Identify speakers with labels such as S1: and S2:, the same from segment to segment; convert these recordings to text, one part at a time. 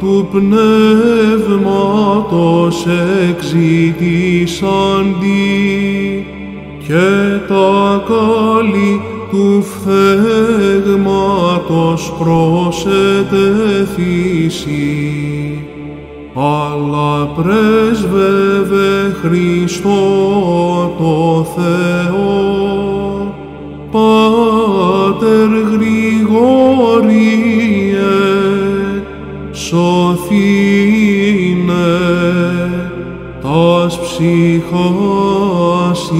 S1: του πνεύματος εξητήσαντι και τα καλή του φθέγματος προσετεθησι Αλλά πρέσβευε Χριστό το Θεό, Πάτερ Γρηγόρη σωθήνε τας ψυχάς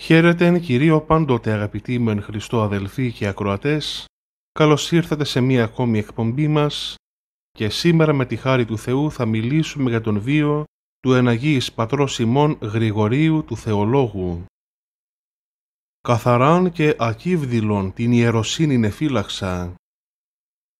S2: Χαίρετε εν πάντοτε αγαπητοί μου Χριστό αδελφοί και ακροατές, καλώς ήρθατε σε μία ακόμη εκπομπή μας και σήμερα με τη χάρη του Θεού θα μιλήσουμε για τον βίο του εναγής πατρός Σιμών Γρηγορίου του Θεολόγου καθαράν και ακύβδηλον την ιεροσύνη εφύλαξα.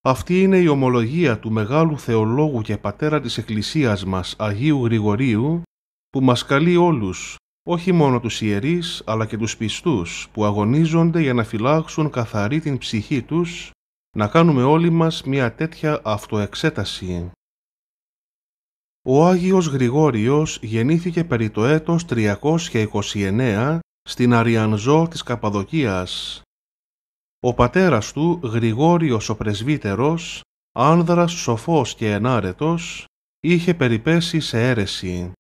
S2: Αυτή είναι η ομολογία του μεγάλου θεολόγου και πατέρα της Εκκλησίας μας, Αγίου Γρηγορίου, που μας καλεί όλους, όχι μόνο τους ιερείς, αλλά και τους πιστούς, που αγωνίζονται για να φυλάξουν καθαρή την ψυχή τους, να κάνουμε όλοι μας μια τέτοια αυτοεξέταση. Ο Άγιος Γρηγόριος γεννήθηκε περί το έτος 329 στην Αριανζό της Καπαδοκίας. Ο πατέρας του, Γρηγόριος ο πρεσβύτερος, άνδρας σοφός και ενάρετος, είχε περιπέσει σε αίρεση.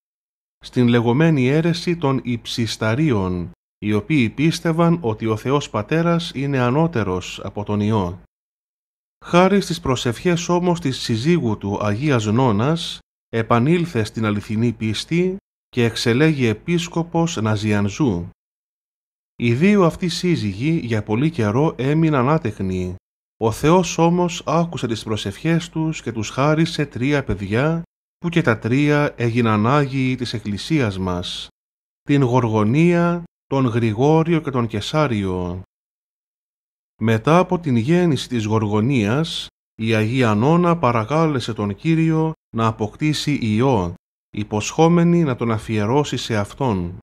S2: Στην λεγόμενη αίρεση των Υψισταρίων, οι οποίοι πίστευαν ότι ο Θεός Πατέρας είναι ανώτερος από τον Υιό. Χάρη στις προσευχές όμως της συζύγου του Αγίας Νόνας, επανήλθε στην αληθινή πίστη και εξελέγει επίσκοπος Ναζιανζού. Οι δύο αυτοί σύζυγοι για πολύ καιρό έμειναν άτεχνοι. Ο Θεός όμως άκουσε τις προσευχές τους και τους χάρισε τρία παιδιά που και τα τρία έγιναν Άγιοι της Εκκλησίας μας, την Γοργονία, τον Γρηγόριο και τον Κεσάριο. Μετά από την γέννηση της Γοργονίας, η Αγία Νόνα παρακάλεσε τον Κύριο να αποκτήσει ιό, υποσχόμενη να τον αφιερώσει σε Αυτόν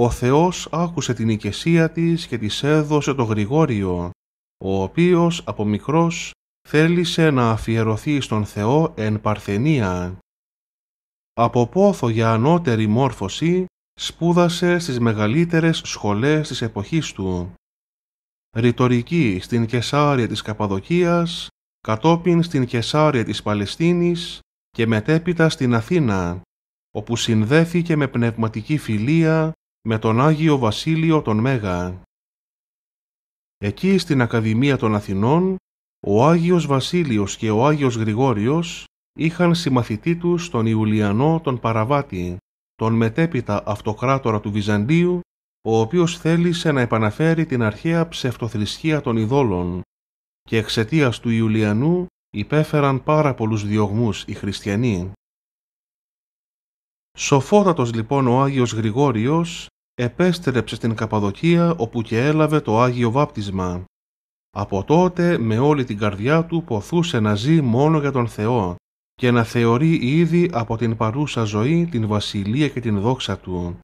S2: ο Θεός άκουσε την οικεσία της και της έδωσε το Γρηγόριο, ο οποίος από μικρός θέλησε να αφιερωθεί στον Θεό εν Παρθενία. Από πόθο για ανώτερη μόρφωση σπούδασε στις μεγαλύτερες σχολές της εποχής του. Ρητορική στην Κεσάρια της Καπαδοκίας, κατόπιν στην Κεσάρια της Παλαιστίνης και μετέπειτα στην Αθήνα, όπου συνδέθηκε με πνευματική φιλία με τον Άγιο Βασίλειο τον Μέγα. Εκεί στην Ακαδημία των Αθηνών, ο Άγιος Βασίλειος και ο Άγιος Γρηγόριος είχαν συμμαθητή τους τον Ιουλιανό τον Παραβάτη, τον μετέπειτα αυτοκράτορα του Βυζαντίου, ο οποίος θέλησε να επαναφέρει την αρχαία ψευτοθρησκεία των ειδόλων και εξαιτίας του Ιουλιανού υπέφεραν πάρα πολλούς διωγμούς οι χριστιανοί. Σοφότατος λοιπόν ο Άγιος Γρηγόριος επέστρεψε στην Καπαδοκία όπου και έλαβε το Άγιο Βάπτισμα. Από τότε με όλη την καρδιά του ποθούσε να ζει μόνο για τον Θεό και να θεωρεί ήδη από την παρούσα ζωή την βασιλεία και την δόξα του.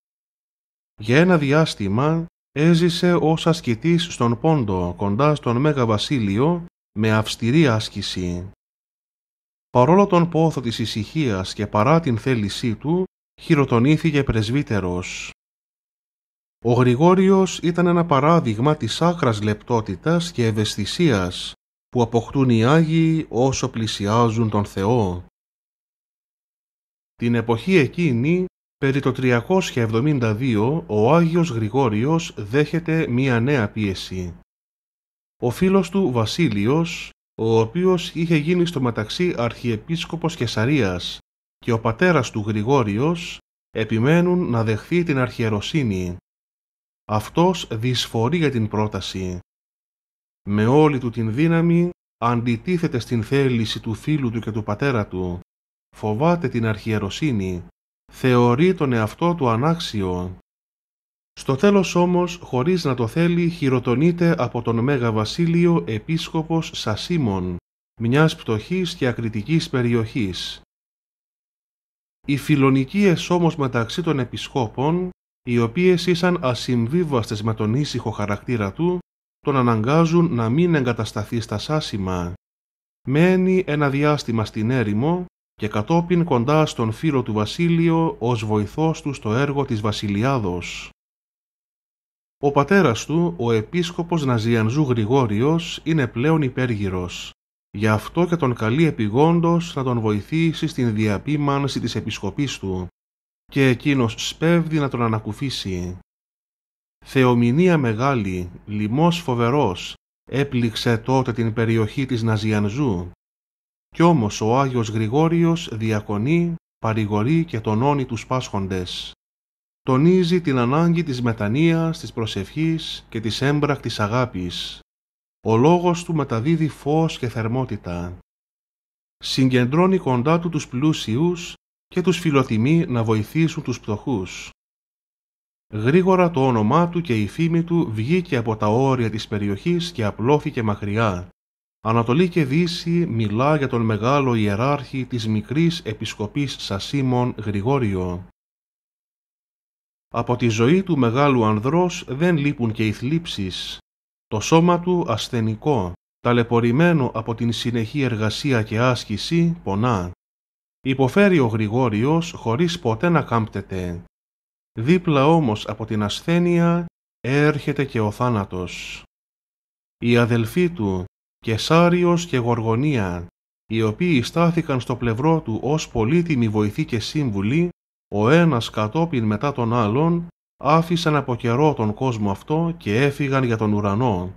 S2: Για ένα διάστημα έζησε ως ασκητής στον Πόντο κοντά στον Μέγα Βασίλειο με αυστηρή άσκηση. Παρόλο τον πόθο της ησυχίας και παρά την θέλησή του, χειροτονήθηκε πρεσβύτερος. Ο Γρηγόριος ήταν ένα παράδειγμα της άκρας λεπτότητας και ευαισθησίας που αποκτούν οι Άγιοι όσο πλησιάζουν τον Θεό. Την εποχή εκείνη, περί το 372, ο Άγιος Γρηγόριος δέχεται μία νέα πίεση. Ο φίλος του Βασίλειος, ο οποίος είχε γίνει στο μεταξύ Αρχιεπίσκοπος Κεσαρίας και ο πατέρας του Γρηγόριος, επιμένουν να δεχθεί την αρχιεροσύνη. Αυτός δυσφορεί για την πρόταση. Με όλη του την δύναμη αντιτίθεται στην θέληση του φίλου του και του πατέρα του. Φοβάται την αρχιεροσύνη. Θεωρεί τον εαυτό του ανάξιο. Στο τέλος όμως, χωρίς να το θέλει, χειροτονείται από τον Μέγα Βασίλειο επίσκοπος Σασίμων, μιας πτωχής και ακριτικής περιοχής. Οι φιλονικίες όμως μεταξύ των επισκόπων οι οποίες ήσαν ασυμβίβαστες με τον ήσυχο χαρακτήρα του, τον αναγκάζουν να μην εγκατασταθεί στα σάσιμα. Μένει ένα διάστημα στην έρημο και κατόπιν κοντά στον φίλο του Βασίλειο ως βοηθός του στο έργο της Βασιλιάδος. Ο πατέρας του, ο επίσκοπος Ναζιανζού Γρηγόριος, είναι πλέον υπέργυρος. Γι' αυτό και τον καλεί επιγόντος να τον βοηθήσει στην διαπίμανση της επισκοπής του και εκείνος σπέβδει να τον ανακουφίσει. Θεομηνία μεγάλη, λοιμός φοβερός, έπληξε τότε την περιοχή της Ναζιανζού. Κι όμως ο Άγιος Γρηγόριος διακονεί, παρηγορεί και τονώνει τους πάσχοντες. Τονίζει την ανάγκη της μετανοίας, της προσευχής και της έμπρακτης αγάπης. Ο λόγος του μεταδίδει φως και θερμότητα. Συγκεντρώνει κοντά του τους πλούσιους και τους φιλοτιμεί να βοηθήσουν τους πτωχούς. Γρήγορα το όνομά του και η φήμη του βγήκε από τα όρια της περιοχής και απλώθηκε μακριά. Ανατολή και Δύση μιλά για τον μεγάλο ιεράρχη της μικρής επισκοπής Σασίμων Γρηγόριο. Από τη ζωή του μεγάλου ανδρός δεν λείπουν και οι θλίψεις. Το σώμα του ασθενικό, ταλαιπωρημένο από την συνεχή εργασία και άσκηση, πονά υποφέρει ο Γρηγόριος χωρίς ποτέ να κάμπτεται. Δίπλα όμως από την ασθένεια έρχεται και ο θάνατος. Οι αδελφοί του, Κεσάριος και Γοργονία, οι οποίοι στάθηκαν στο πλευρό του ως πολύτιμη βοηθή και σύμβουλοι, ο ένας κατόπιν μετά τον άλλον, άφησαν από καιρό τον κόσμο αυτό και έφυγαν για τον ουρανό.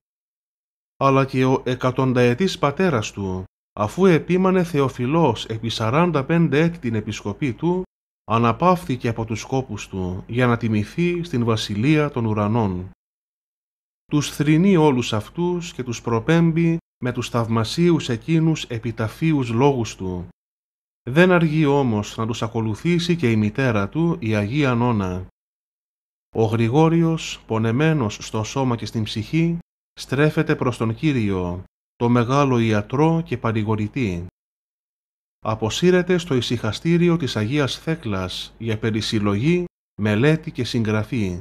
S2: Αλλά και ο εκατονταετής πατέρας του, αφού επίμανε Θεοφιλός επί 45 έτη την επισκοπή του, αναπαύθηκε από τους σκόπους του για να τιμηθεί στην βασιλεία των ουρανών. Τους θρηνεί όλους αυτούς και τους προπέμπει με τους θαυμασίους εκείνους επιταφίους λόγους του. Δεν αργεί όμως να τους ακολουθήσει και η μητέρα του, η Αγία Νόνα. Ο Γρηγόριος, πονεμένος στο σώμα και στην ψυχή, στρέφεται προς τον Κύριο το μεγάλο ιατρό και παρηγορητή. Αποσύρεται στο ησυχαστήριο της Αγίας Θέκλας για περισυλλογή, μελέτη και συγγραφή.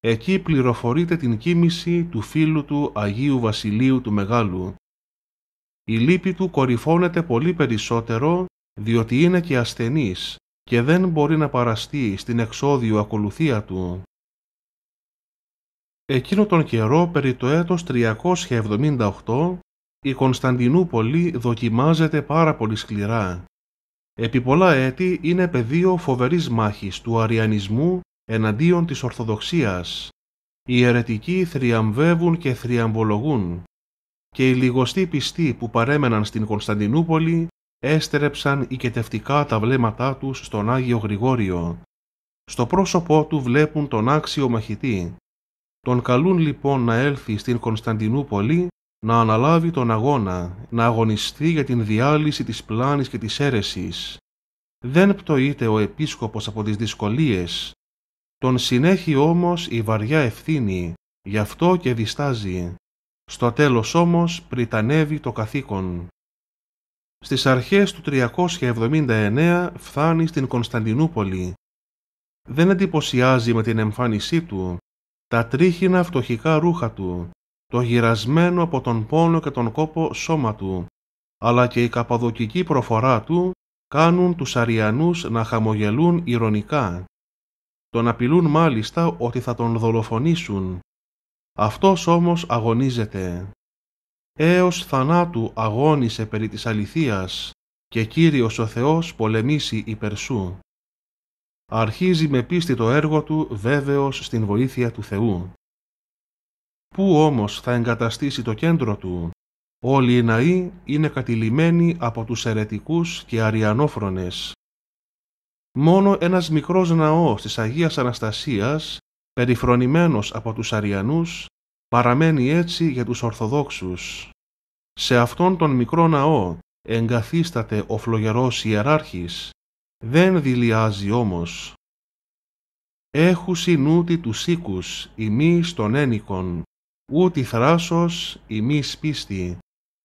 S2: Εκεί πληροφορείται την κίνηση του φίλου του Αγίου Βασιλείου του Μεγάλου. Η λύπη του κορυφώνεται πολύ περισσότερο διότι είναι και ασθενής και δεν μπορεί να παραστεί στην εξόδιο ακολουθία του. Εκείνο τον καιρό περί το έτος 378 η Κωνσταντινούπολη δοκιμάζεται πάρα πολύ σκληρά. Επί πολλά έτη είναι πεδίο φοβερής μάχης του αριανισμού εναντίον της Ορθοδοξίας. Οι αιρετικοί θριαμβεύουν και θριαμβολογούν και οι λιγοστοί πιστοί που παρέμεναν στην Κωνσταντινούπολη έστρεψαν οικετευτικά τα βλέμματά τους στον Άγιο Γρηγόριο. Στο πρόσωπό του βλέπουν τον άξιο μαχητή. Τον καλούν λοιπόν να έλθει στην Κωνσταντινούπολη να αναλάβει τον αγώνα, να αγωνιστεί για την διάλυση της πλάνης και της αίρεσης. Δεν πτωείται ο επίσκοπος από τις δυσκολίες. Τον συνέχει όμως η βαριά ευθύνη, γι' αυτό και διστάζει. Στο τέλος όμως πριτανεύει το καθήκον. Στις αρχές του 379 φθάνει στην Κωνσταντινούπολη. Δεν εντυπωσιάζει με την εμφάνισή του, τα τρίχινα φτωχικά ρούχα του, το γυρασμένο από τον πόνο και τον κόπο σώμα του, αλλά και η καπαδοκική προφορά του κάνουν τους Αριανούς να χαμογελούν ηρωνικά. Τον απειλούν μάλιστα ότι θα τον δολοφονήσουν. Αυτός όμως αγωνίζεται. Έως θανάτου αγώνισε περί της αληθείας και Κύριος ο Θεός πολεμήσει υπερ σου. Αρχίζει με πίστη το έργο του βέβαιος στην βοήθεια του Θεού. Πού όμως θα εγκαταστήσει το κέντρο του. Όλοι οι ναοί είναι κατηλημένοι από τους αιρετικούς και αριανόφρονες. Μόνο ένας μικρός ναός της Αγίας Αναστασίας, περιφρονημένος από τους αριανούς, παραμένει έτσι για τους Ορθοδόξους. Σε αυτόν τον μικρό ναό εγκαθίσταται ο φλογερός ιεράρχης, δεν δηλιάζει όμως. Έχουσι νούτι τους οίκους, ημί στον ένικον, ούτι θράσος ημίς πίστη,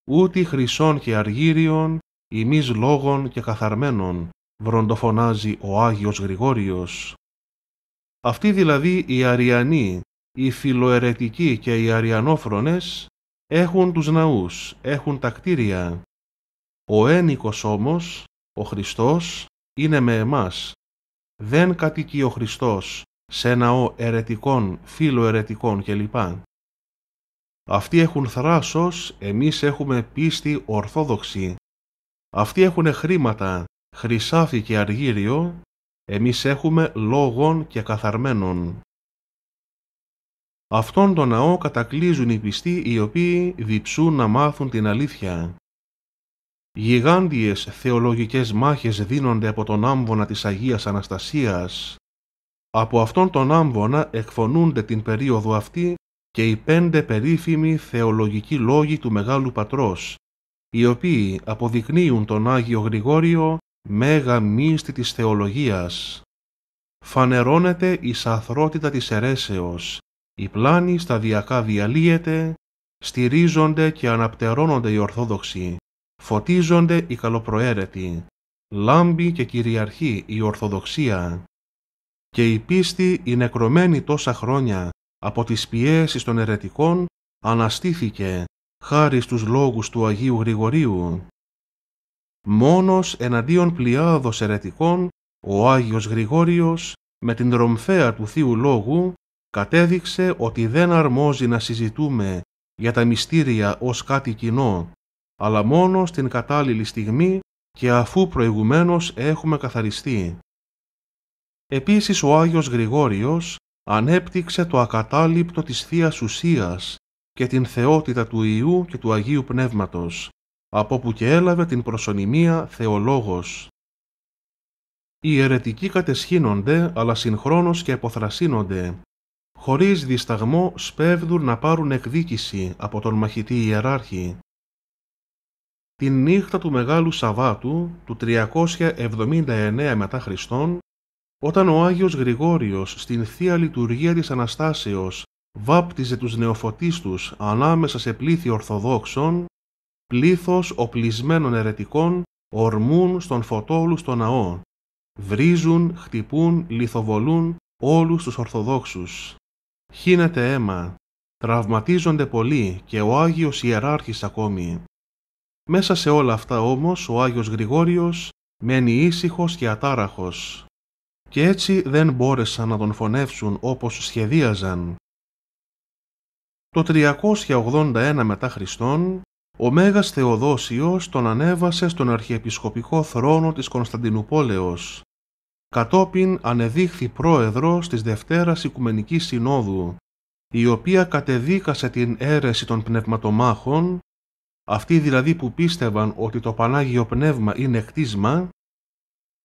S2: ούτι χρυσών και αργύριων ημίς λόγων και καθαρμένων, βροντοφωνάζει ο Άγιος Γρηγόριος. Αυτοί δηλαδή οι αριανοί, οι φιλοαιρετικοί και οι αριανόφρονες έχουν τους ναούς, έχουν τα κτίρια. Ο ένικος όμως, ο Χριστός, είναι με εμάς. Δεν κατοικεί ο Χριστός σε ναό αιρετικών, φιλοαιρετικών κλπ. Αυτοί έχουν θράσος, εμείς έχουμε πίστη ορθόδοξη. Αυτοί έχουν χρήματα, χρυσάφι και αργύριο, εμείς έχουμε λόγων και καθαρμένων. Αυτόν τον ναό κατακλίζουν οι πιστοί οι οποίοι διψούν να μάθουν την αλήθεια. Γιγάντιες θεολογικές μάχες δίνονται από τον άμβονα της Αγίας Αναστασίας. Από αυτόν τον άμβονα εκφωνούνται την περίοδο αυτή και οι πέντε περίφημοι θεολογικοί λόγοι του Μεγάλου Πατρός, οι οποίοι αποδεικνύουν τον Άγιο Γρηγόριο μέγα μύστη της θεολογίας. Φανερώνεται η σαθρότητα της αιρέσεως, η πλάνη σταδιακά διαλύεται, στηρίζονται και αναπτερώνονται οι Ορθόδοξοι, φωτίζονται οι καλοπροαίρετοι, λάμπει και κυριαρχεί η Ορθοδοξία. Και η πίστη είναι νεκρωμένη τόσα χρόνια από τις πιέσεις των ερετικών αναστήθηκε χάρη στους λόγους του Αγίου Γρηγορίου. Μόνος εναντίον πλειάδος ερετικών, ο Άγιος Γρηγόριος, με την ρομφέα του Θείου Λόγου, κατέδειξε ότι δεν αρμόζει να συζητούμε για τα μυστήρια ως κάτι κοινό, αλλά μόνος στην κατάλληλη στιγμή και αφού προηγουμένως έχουμε καθαριστεί. Επίσης ο Άγιος Γρηγόριος ανέπτυξε το ακατάληπτο της θείας Ουσίας και την θεότητα του Ιού και του Αγίου Πνεύματος, από που και έλαβε την προσωνυμία Θεολόγος. Οι αιρετικοί κατεσχύνονται, αλλά συγχρόνως και αποθρασύνονται, χωρίς δισταγμό σπέβδουν να πάρουν εκδίκηση από τον μαχητή ιεράρχη. Την νύχτα του Μεγάλου Σαββάτου του 379 μετά Χριστόν όταν ο Άγιος Γρηγόριος στην Θεία Λειτουργία της Αναστάσεως βάπτιζε τους νεοφωτίστους ανάμεσα σε πλήθη Ορθοδόξων, πλήθος οπλισμένων ερετικών ορμούν στον φωτόλου στο ναό, βρίζουν, χτυπούν, λιθοβολούν όλους τους Ορθοδόξους. Χύνεται αίμα, τραυματίζονται πολλοί και ο Άγιος Ιεράρχης ακόμη. Μέσα σε όλα αυτά όμως ο Άγιος Γρηγόριος μένει ήσυχος και ατάραχος και έτσι δεν μπόρεσαν να τον φωνεύσουν όπως σχεδίαζαν. Το 381 μετά Χριστόν, ο Μέγας Θεοδόσιος τον ανέβασε στον αρχιεπισκοπικό θρόνο της Κωνσταντινούπολεως. Κατόπιν ανεδείχθη πρόεδρος της Δευτέρας Οικουμενικής Συνόδου, η οποία κατεδίκασε την αίρεση των πνευματομάχων, αυτοί δηλαδή που πίστευαν ότι το Πανάγιο Πνεύμα είναι χτίσμα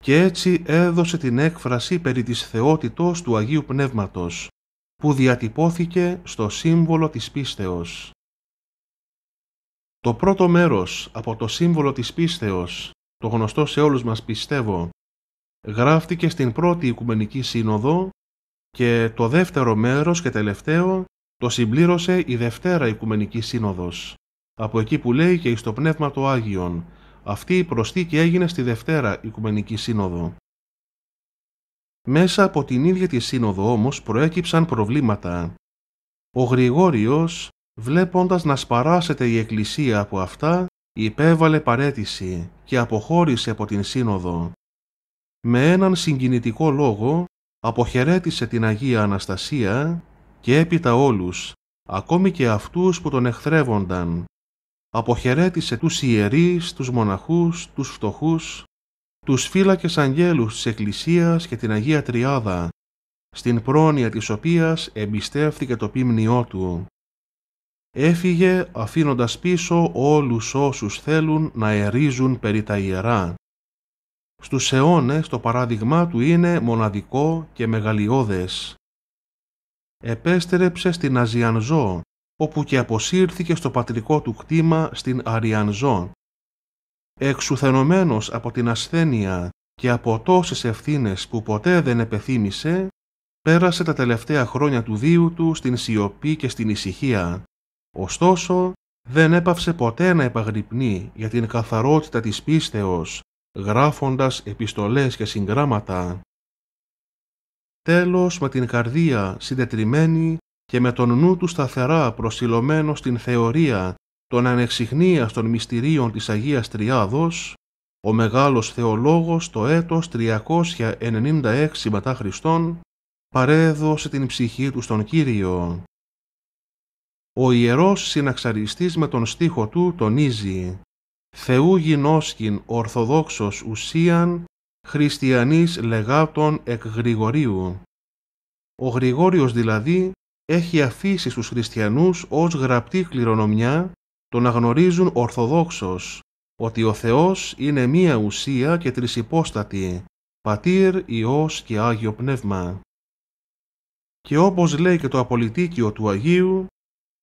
S2: και έτσι έδωσε την έκφραση περί της θεότητος του Αγίου Πνεύματος, που διατυπώθηκε στο σύμβολο της πίστεως. Το πρώτο μέρος από το σύμβολο της πίστεως, το γνωστό σε όλους μας πιστεύω, γράφτηκε στην πρώτη Οικουμενική Σύνοδο και το δεύτερο μέρος και τελευταίο το συμπλήρωσε η Δευτέρα Οικουμενική Σύνοδος, από εκεί που λέει και εις Πνεύμα το Άγιον, αυτή η προσθήκη έγινε στη Δευτέρα Οικουμενική Σύνοδο. Μέσα από την ίδια τη σύνοδο όμως προέκυψαν προβλήματα. Ο Γρηγόριος, βλέποντας να σπαράσεται η Εκκλησία από αυτά, υπέβαλε παρέτηση και αποχώρησε από την σύνοδο. Με έναν συγκινητικό λόγο αποχαιρέτησε την Αγία Αναστασία και έπειτα όλους, ακόμη και αυτούς που τον εχθρεύονταν, αποχαιρέτησε τους ιερείς, τους μοναχούς, τους φτωχούς, τους φύλακες αγγέλους της Εκκλησίας και την Αγία Τριάδα, στην πρόνοια της οποίας εμπιστεύθηκε το πίμνιό του. Έφυγε αφήνοντας πίσω όλους όσους θέλουν να ερίζουν περί τα ιερά. Στους αιώνες το παράδειγμά του είναι μοναδικό και μεγαλειώδες. Επέστρεψε στην Αζιανζό, όπου και αποσύρθηκε στο πατρικό του κτήμα στην Αριανζόν. Εξουθενωμένος από την ασθένεια και από τόσες ευθύνες που ποτέ δεν επεθύμησε, πέρασε τα τελευταία χρόνια του δίου του στην σιωπή και στην ησυχία. Ωστόσο, δεν έπαυσε ποτέ να επαγρυπνεί για την καθαρότητα της πίστεως, γράφοντας επιστολές και συγγράμματα. Τέλος, με την καρδία συντετριμένη, και με τον νου του σταθερά προσιλωμένο στην θεωρία των ανεξιχνίας των μυστηρίων της Αγίας Τριάδος, ο μεγάλος θεολόγος το έτος 396 μετά Χριστόν παρέδωσε την ψυχή του στον Κύριο. Ο ιερός συναξαριστής με τον στίχο του τονίζει «Θεού γινώσκην ορθοδόξος ουσίαν, χριστιανής λεγάτων εκ Γρηγορίου». Ο Γρηγόριος δηλαδή έχει αφήσει στους χριστιανούς ως γραπτή κληρονομιά το να γνωρίζουν ορθοδόξως ότι ο Θεός είναι μία ουσία και τρισυπόστατη, Πατήρ, Υιός και Άγιο Πνεύμα. Και όπως λέει και το απολυτίκιο του Αγίου,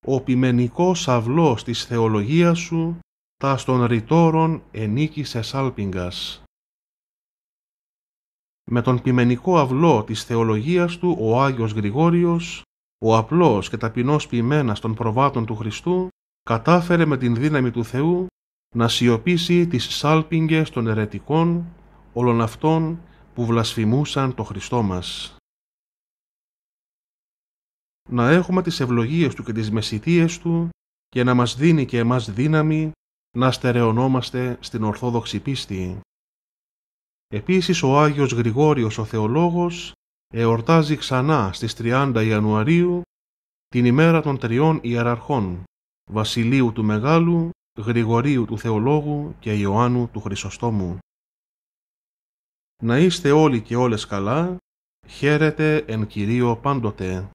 S2: ο ποιμενικός αυλός της θεολογίας σου, τα στον ρητόρων ενίκησε σάλπιγγας. Με τον ποιμενικό αυλό της θεολογίας του ο Άγιος Γρηγόριος ο απλός και ταπεινός ποιημένας των προβάτων του Χριστού κατάφερε με την δύναμη του Θεού να σιωπήσει τις σάλπιγγες των ερετικών όλων αυτών που βλασφημούσαν το Χριστό μας. Να έχουμε τις ευλογίες Του και τις μεσητείες Του και να μας δίνει και εμάς δύναμη να στερεωνόμαστε στην Ορθόδοξη πίστη. Επίσης ο Άγιος Γρηγόριος ο Θεολόγος εορτάζει ξανά στις 30 Ιανουαρίου την ημέρα των τριών ιεραρχών, Βασιλείου του Μεγάλου, Γρηγορίου του Θεολόγου και Ιωάννου του Χρυσοστόμου. Να είστε όλοι και όλες καλά, χαίρετε εν Κυρίω πάντοτε.